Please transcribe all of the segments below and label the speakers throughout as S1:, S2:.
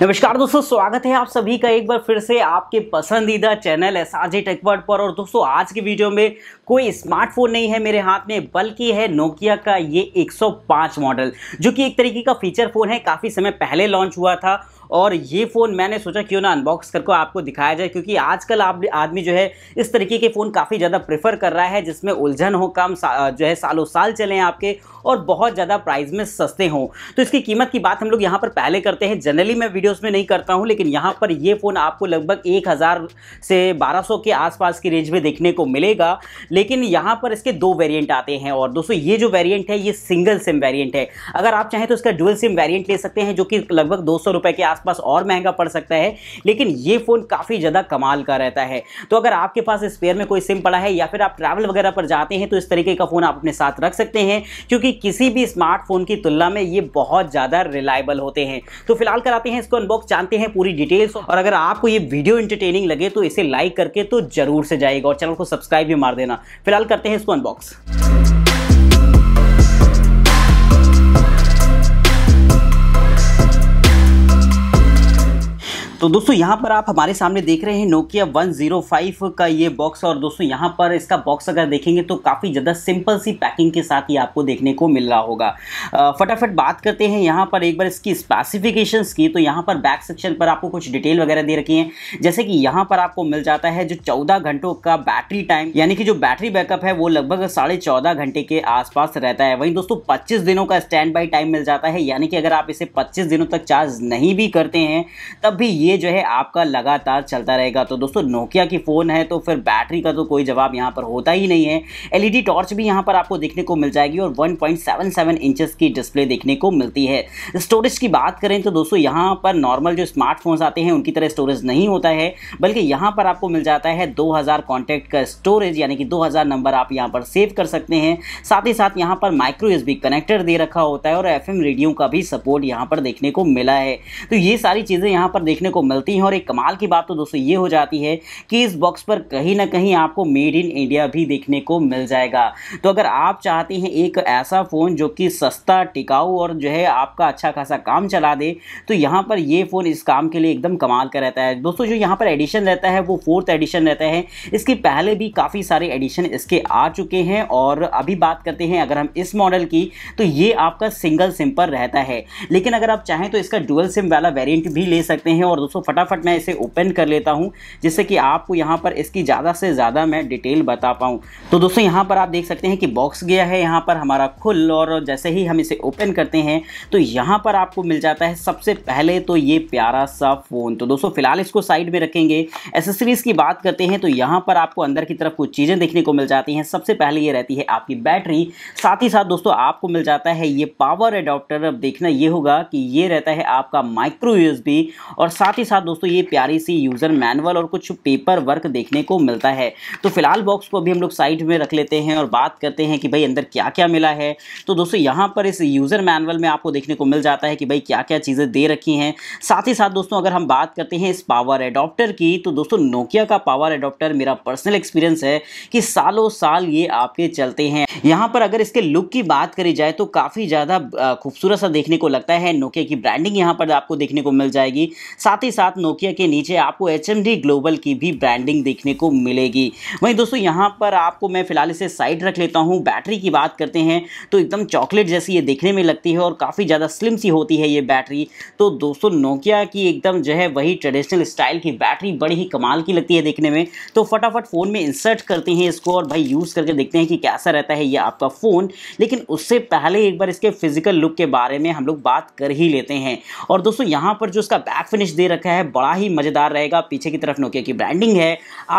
S1: नमस्कार दोस्तों स्वागत है आप सभी का एक बार फिर से आपके पसंदीदा चैनल है आर टेकवर्ड पर और दोस्तों आज के वीडियो में कोई स्मार्टफोन नहीं है मेरे हाथ में बल्कि है नोकिया का ये 105 मॉडल जो कि एक तरीके का फीचर फ़ोन है काफ़ी समय पहले लॉन्च हुआ था और ये फ़ोन मैंने सोचा क्यों ना अनबॉक्स करके आपको दिखाया जाए क्योंकि आजकल आप आदमी जो है इस तरीके के फ़ोन काफ़ी ज़्यादा प्रेफर कर रहा है जिसमें उलझन हो कम जो है सालों साल चलें आपके और बहुत ज़्यादा प्राइस में सस्ते हों तो इसकी कीमत की बात हम लोग यहाँ पर पहले करते हैं जनरली मैं वीडियोज़ में नहीं करता हूँ लेकिन यहाँ पर ये फ़ोन आपको लगभग एक से बारह के आसपास की रेंज में देखने को मिलेगा लेकिन यहाँ पर इसके दो वेरियंट आते हैं और दोस्तों ये जो वेरियंट है ये सिंगल सिम वेरियंट है अगर आप चाहें तो इसका डुअल सिम वेरियंट ले सकते हैं जो कि लगभग दो सौ के आसपास और महंगा पड़ सकता है लेकिन ये फ़ोन काफ़ी ज़्यादा कमाल का रहता है तो अगर आपके पास स्पेयर में कोई सिम पड़ा है या फिर आप ट्रैवल वगैरह पर जाते हैं तो इस तरीके का फ़ोन आप अपने साथ रख सकते हैं क्योंकि किसी भी स्मार्टफोन की तुलना में ये बहुत ज़्यादा रिलायबल होते हैं तो फिलहाल कराते हैं इसको अनबॉक्स जानते हैं पूरी डिटेल्स और अगर आपको ये वीडियो इंटरटेनिंग लगे तो इसे लाइक करके तो जरूर से जाएगा और चैनल को सब्सक्राइब भी मार देना फिलहाल करते हैं इसको अनबॉक्स तो दोस्तों यहाँ पर आप हमारे सामने देख रहे हैं नोकिया 105 का ये बॉक्स और दोस्तों यहाँ पर इसका बॉक्स अगर देखेंगे तो काफ़ी ज़्यादा सिंपल सी पैकिंग के साथ ही आपको देखने को मिल रहा होगा फटाफट बात करते हैं यहाँ पर एक बार इसकी स्पेसिफिकेशंस की तो यहाँ पर बैक सेक्शन पर आपको कुछ डिटेल वगैरह दे रखी है जैसे कि यहाँ पर आपको मिल जाता है जो चौदह घंटों का बैटरी टाइम यानी कि जो बैटरी बैकअप है वो लगभग साढ़े घंटे के आसपास रहता है वहीं दोस्तों पच्चीस दिनों का स्टैंड बाई टाइम मिल जाता है यानी कि अगर आप इसे पच्चीस दिनों तक चार्ज नहीं भी करते हैं तब भी ये जो है आपका लगातार चलता रहेगा तो दोस्तों नोकिया की फ़ोन है तो फिर बैटरी का तो कोई जवाब यहाँ पर होता ही नहीं है एलईडी टॉर्च भी यहाँ पर आपको देखने को मिल जाएगी और 1.77 पॉइंट की डिस्प्ले देखने को मिलती है स्टोरेज की बात करें तो दोस्तों यहाँ पर नॉर्मल जो स्मार्टफोन्स आते हैं उनकी तरह स्टोरेज नहीं होता है बल्कि यहाँ पर आपको मिल जाता है हजार कॉन्टैक्ट का स्टोरेज यानी कि हजार नंबर आप यहाँ पर सेव कर सकते हैं साथ ही साथ यहाँ पर माइक्रो एस कनेक्टर दे रखा होता है और एफ रेडियो का भी सपोर्ट यहाँ पर देखने को मिला है तो ये सारी चीज़ें यहाँ पर देखने को मिलती हैं और एक कमाल की बात तो दोस्तों ये हो जाती है कि इस बॉक्स पर कहीं ना कहीं आपको मेड इन इंडिया भी देखने को मिल जाएगा तो अगर आप चाहते हैं एक ऐसा फ़ोन जो कि सस्ता टिकाऊ और जो है आपका अच्छा खासा काम चला दे तो यहाँ पर ये फ़ोन इस काम के लिए एकदम कमाल का रहता है दोस्तों जो यहाँ पर एडिशन रहता है वो फोर्थ एडिशन रहता है इसके पहले भी काफ़ी सारे एडिशन इसके आ चुके हैं और अभी बात करते हैं अगर हम इस मॉडल की तो ये आपका सिंगल सिम पर रहता है लेकिन अगर आप चाहें तो इसका डुअल सिम वाला वेरिएंट भी ले सकते हैं और दोस्तों फटाफट मैं इसे ओपन कर लेता हूँ जिससे कि आपको यहाँ पर इसकी ज़्यादा से ज़्यादा मैं डिटेल बता पाऊँ तो दोस्तों यहाँ पर आप देख सकते हैं कि बॉक्स गया है यहाँ पर हमारा खुल और जैसे ही हम इसे ओपन करते हैं तो यहाँ पर आपको मिल जाता है सबसे पहले तो ये प्यारा सा फ़ोन तो दोस्तों फ़िलहाल इसको साइड में रखेंगे एसेसरीज़ की बात करते हैं तो यहाँ पर आपको अंदर की तरफ कुछ चीज़ें देखने को मिल जाती हैं सबसे पहले ये रहती है आपकी बैटरी साथ ही साथ दोस्तों आपको मिल जाता है ये पावर अडोप्टर अब देखना ये होगा कि ये रहता है आपका माइक्रो यूएसबी और साथ साथ ही साथ दोस्तों ये प्यारी सी यूज़र मैनुअल और कुछ पेपर वर्क देखने को मिलता है तो फिलहाल बॉक्स को अभी हम लोग साइड में रख लेते हैं और बात करते हैं कि भाई अंदर क्या क्या मिला है तो दोस्तों यहाँ पर इस यूज़र मैनुअल में आपको देखने को मिल जाता है कि भाई क्या क्या चीज़ें दे रखी हैं साथ ही साथ दोस्तों अगर हम बात करते हैं इस पावर एडॉप्टर की तो दोस्तों नोकिया का पावर एडॉप्टर मेरा पर्सनल एक्सपीरियंस है कि सालों साल ये आपके चलते हैं यहाँ पर अगर इसके लुक की बात करी जाए तो काफ़ी ज़्यादा खूबसूरत सा देखने को लगता है नोकिया की ब्रांडिंग यहाँ पर आपको देखने को मिल जाएगी साथ ही साथ नोकिया के नीचे आपको एच ग्लोबल की भी ब्रांडिंग देखने को मिलेगी वहीं दोस्तों यहाँ पर आपको मैं फिलहाल इसे साइड रख लेता हूँ बैटरी की बात करते हैं तो एकदम चॉकलेट जैसी ये देखने में लगती है और काफ़ी ज़्यादा स्लिम सी होती है ये बैटरी तो दोस्तों नोकिया की एकदम जो है वही ट्रेडिशनल स्टाइल की बैटरी बड़ी ही कमाल की लगती है देखने में तो फटाफट फ़ोन में इंसर्ट करते हैं इसको और भाई यूज़ करके देखते हैं कि कैसा रहता है ये आपका फ़ोन लेकिन उससे पहले एक बार इसके फिजिकल लुक के बारे में हम लोग बात कर ही लेते हैं और दोस्तों यहाँ पर जो इसका बैक फिनिश दे रखा है बड़ा ही मज़ेदार रहेगा पीछे की तरफ नोकिया की ब्रांडिंग है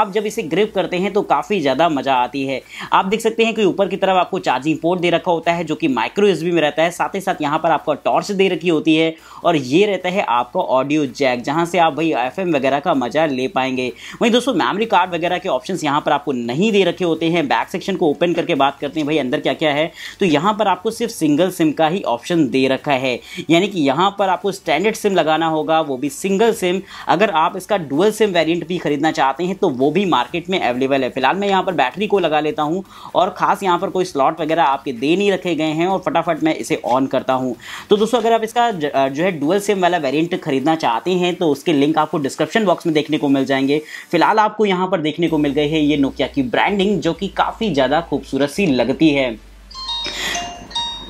S1: आप जब इसे ग्रिप करते हैं तो काफ़ी ज़्यादा मज़ा आती है आप देख सकते हैं कि ऊपर की तरफ आपको चार्जिंग पोर्ट दे रखा होता है जो कि माइक्रो एस में रहता है साथ ही साथ यहाँ पर आपको टॉर्च दे रखी होती है और ये रहता है आपका ऑडियो जैक जहाँ से आप भाई एफ वगैरह का मज़ा ले पाएंगे वहीं दोस्तों मेमरी कार्ड वगैरह के ऑप्शन यहाँ पर आपको नहीं दे रखे होते हैं बैक सेक्शन को ओपन करके बात करते हैं भाई अंदर क्या क्या है तो यहाँ पर आपको सिर्फ सिंगल सिम का ही ऑप्शन दे रखा है यानी कि यहाँ पर आपको स्टैंडर्ड सिम लगाना होगा वो भी सिंगल सिंगल सिम अगर आप इसका डुअल सिम वेरिएंट भी खरीदना चाहते हैं तो वो भी मार्केट में अवेलेबल है फिलहाल मैं यहाँ पर बैटरी को लगा लेता हूँ और ख़ास यहाँ पर कोई स्लॉट वगैरह आपके दे नहीं रखे गए हैं और फटाफट मैं इसे ऑन करता हूँ तो दोस्तों अगर आप इसका जो है डुअल सिम वाला वेरियंट खरीदना चाहते हैं तो उसके लिंक आपको डिस्क्रिप्शन बॉक्स में देखने को मिल जाएंगे फिलहाल आपको यहाँ पर देखने को मिल गई है ये नोकिया की ब्रांडिंग जो कि काफ़ी ज़्यादा खूबसूरत सी लगती है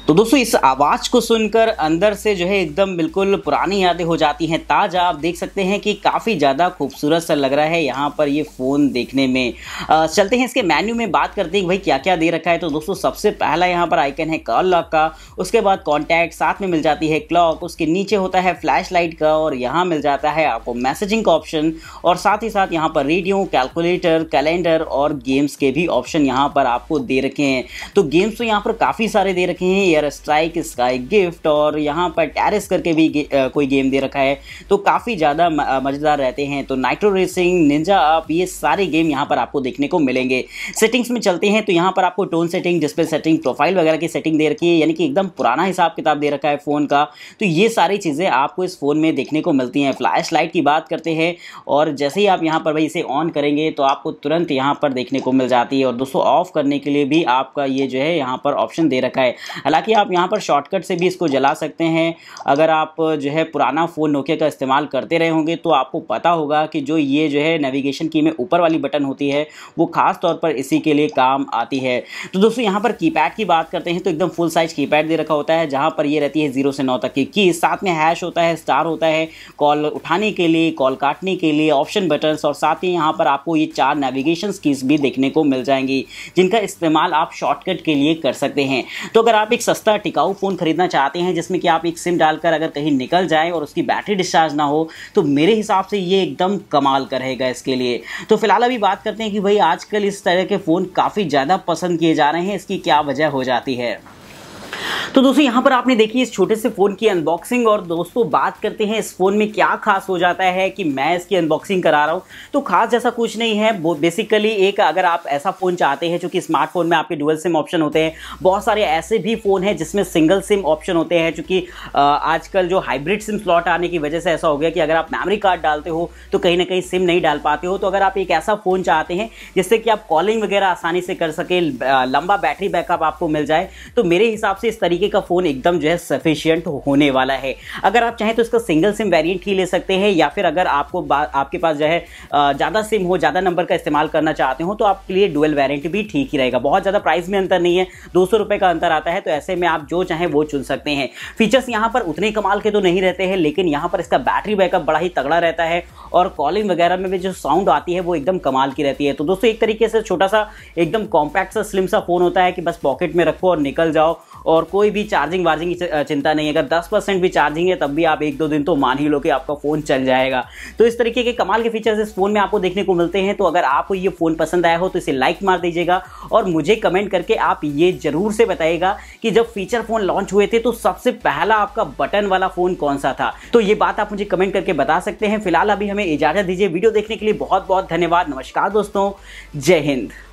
S1: तो दोस्तों इस आवाज़ को सुनकर अंदर से जो है एकदम बिल्कुल पुरानी यादें हो जाती हैं ताज़ा आप देख सकते हैं कि काफ़ी ज़्यादा खूबसूरत सा लग रहा है यहाँ पर ये फ़ोन देखने में आ, चलते हैं इसके मेन्यू में बात करते हैं भाई क्या क्या दे रखा है तो दोस्तों सबसे पहला यहाँ पर आइकन है कॉल लॉक का उसके बाद कॉन्टैक्ट साथ में मिल जाती है क्लॉक उसके नीचे होता है फ्लैश लाइट का और यहाँ मिल जाता है आपको मैसेजिंग का ऑप्शन और साथ ही साथ यहाँ पर रेडियो कैलकुलेटर कैलेंडर और गेम्स के भी ऑप्शन यहाँ पर आपको दे रखे हैं तो गेम्स तो यहाँ पर काफ़ी सारे दे रखे हैं एयर स्ट्राइक स्काई गिफ्ट और यहाँ पर टेरिस करके भी गे, आ, कोई गेम दे रखा है तो काफ़ी ज़्यादा मज़ेदार रहते हैं तो नाइट्रो रेसिंग निंजा आप ये सारे गेम यहाँ पर आपको देखने को मिलेंगे सेटिंग्स में चलते हैं तो यहाँ पर आपको tone setting display setting profile वगैरह की सेटिंग दे रखी है यानी कि एकदम पुराना हिसाब किताब दे रखा है फ़ोन का तो ये सारी चीज़ें आपको इस फ़ोन में देखने को मिलती हैं फ्लैश लाइट की बात करते हैं और जैसे ही आप यहाँ पर भाई इसे ऑन करेंगे तो आपको तुरंत यहाँ पर देखने को मिल जाती है और दोस्तों ऑफ करने के लिए भी आपका ये जो है यहाँ पर ऑप्शन दे रखा है हालांकि हालांकि आप यहाँ पर शॉर्टकट से भी इसको जला सकते हैं अगर आप जो है पुराना फ़ोन नोकिया का इस्तेमाल करते रहे होंगे तो आपको पता होगा कि जो ये जो है नेविगेशन की में ऊपर वाली बटन होती है वो ख़ास तौर पर इसी के लिए काम आती है तो दोस्तों यहाँ पर कीपैड की बात करते हैं तो एकदम फुल साइज कीपैड दे रखा होता है जहाँ पर ये रहती है जीरो से नौ तक की की साथ में हैश होता है स्टार होता है कॉल उठाने के लिए कॉल काटने के लिए ऑप्शन बटन्स और साथ ही यहाँ पर आपको ये चार नेविगेशन कीज भी देखने को मिल जाएंगी जिनका इस्तेमाल आप शॉर्टकट के लिए कर सकते हैं तो अगर आप एक सस्ता टिकाऊ फ़ोन खरीदना चाहते हैं जिसमें कि आप एक सिम डालकर अगर कहीं निकल जाए और उसकी बैटरी डिस्चार्ज ना हो तो मेरे हिसाब से ये एकदम कमाल का रहेगा इसके लिए तो फिलहाल अभी बात करते हैं कि भाई आजकल इस तरह के फ़ोन काफ़ी ज़्यादा पसंद किए जा रहे हैं इसकी क्या वजह हो जाती है तो दोस्तों यहाँ पर आपने देखी इस छोटे से फ़ोन की अनबॉक्सिंग और दोस्तों बात करते हैं इस फ़ोन में क्या खास हो जाता है कि मैं इसकी अनबॉक्सिंग करा रहा हूँ तो खास जैसा कुछ नहीं है बेसिकली एक अगर आप ऐसा फ़ोन चाहते हैं जो कि स्मार्टफोन में आपके डुअल सिम ऑप्शन होते हैं बहुत सारे ऐसे भी फ़ोन हैं जिसमें सिंगल सिम ऑप्शन होते हैं चूँकि आजकल जो हाइब्रिड सिम स्लॉट आने की वजह से ऐसा हो गया कि अगर आप मेमोरी कार्ड डालते हो तो कहीं ना कहीं सिम नहीं डाल पाते हो तो अगर आप एक ऐसा फ़ोन चाहते हैं जिससे कि आप कॉलिंग वगैरह आसानी से कर सके लंबा बैटरी बैकअप आपको मिल जाए तो मेरे हिसाब से इस तरीके का फ़ोन एकदम जो है सफिशियंट होने वाला है अगर आप चाहें तो इसका सिंगल सिम वेरियंट ही ले सकते हैं या फिर अगर आपको आपके पास जो है ज़्यादा सिम हो ज़्यादा नंबर का इस्तेमाल करना चाहते हो तो आपके लिए डुअल वारंटी भी ठीक ही रहेगा बहुत ज़्यादा प्राइस में अंतर नहीं है दो का अंतर आता है तो ऐसे में आप जो चाहें वो चुन सकते हैं फीचर्स यहाँ पर उतने कमाल के तो नहीं रहते हैं लेकिन यहाँ पर इसका बैटरी बैकअप बड़ा ही तगड़ा रहता है और कॉलिंग वगैरह में भी जो साउंड आती है वो एकदम कमाल की रहती है तो दोस्तों एक तरीके से छोटा सा एकदम कॉम्पैक्ट सा स्लिम सा फ़ोन होता है कि बस पॉकेट में रखो और निकल जाओ और कोई भी चार्जिंग वार्जिंग की चिंता नहीं अगर दस परसेंट भी चार्जिंग है तब भी आप एक दो दिन तो मान ही लो कि आपका फ़ोन चल जाएगा तो इस तरीके के कमाल के फीचर्स इस फ़ोन में आपको देखने को मिलते हैं तो अगर आपको ये फ़ोन पसंद आया हो तो इसे लाइक मार दीजिएगा और मुझे कमेंट करके आप ये ज़रूर से बताइएगा कि जब फीचर फ़ोन लॉन्च हुए थे तो सबसे पहला आपका बटन वाला फ़ोन कौन सा था तो ये बात आप मुझे कमेंट करके बता सकते हैं फिलहाल अभी हमें इजाज़त दीजिए वीडियो देखने के लिए बहुत बहुत धन्यवाद नमस्कार दोस्तों जय हिंद